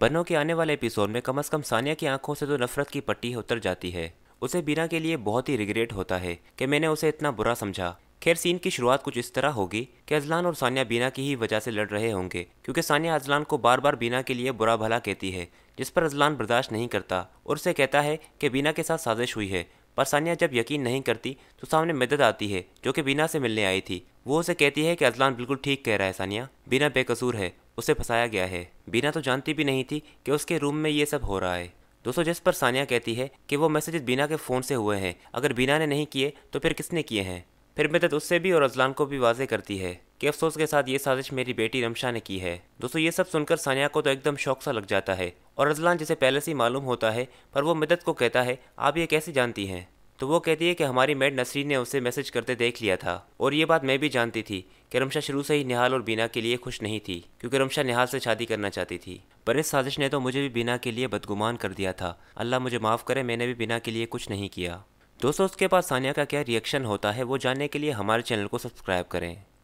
बनो के आने वाले एपिसोड में कम अज़ कम सानिया की आंखों से तो नफरत की पट्टी उतर जाती है उसे बीना के लिए बहुत ही रिग्रेट होता है कि मैंने उसे इतना बुरा समझा खैर सीन की शुरुआत कुछ इस तरह होगी कि अजलान और सानिया बीना की ही वजह से लड़ रहे होंगे क्योंकि सानिया अजलान को बार बार बीना के लिए बुरा भला कहती है जिस पर अजलान बर्दाश्त नहीं करता और उसे कहता है कि बीना के साथ साजिश हुई है पर सानिया जब यकीन नहीं करती तो सामने मदद आती है जो कि बीना से मिलने आई थी वो उसे कहती है कि अजलान बिल्कुल ठीक कह रहा है सानिया बीना बेकसूर है उसे फंसाया गया है बीना तो जानती भी नहीं थी कि उसके रूम में ये सब हो रहा है दोस्तों जिस पर सानिया कहती है कि वो मैसेजेस बीना के फ़ोन से हुए हैं अगर बीना ने नहीं किए तो फिर किसने किए हैं फिर मदद उससे भी और अजलान को भी वाजे करती है कि अफसोस के साथ ये साजिश मेरी बेटी रमशा ने की है दोस्तों ये सब सुनकर सानिया को तो एकदम शौक सा लग जाता है और अजलान जिसे पहले से ही मालूम होता है पर वो मदद को कहता है आप ये कैसे जानती हैं तो वो कहती है कि हमारी मेड नसरीन ने उसे मैसेज करते देख लिया था और ये बात मैं भी जानती थी कि रमशा शुरू से ही निहाल और बीना के लिए खुश नहीं थी क्योंकि रमशा निहाल से शादी करना चाहती थी पर इस साजिश ने तो मुझे भी बीना के लिए बदगुमान कर दिया था अल्लाह मुझे माफ़ करे मैंने भी बीना के लिए कुछ नहीं किया दोस्तों उसके पास सानिया का क्या रिएक्शन होता है वो जानने के लिए हमारे चैनल को सब्सक्राइब करें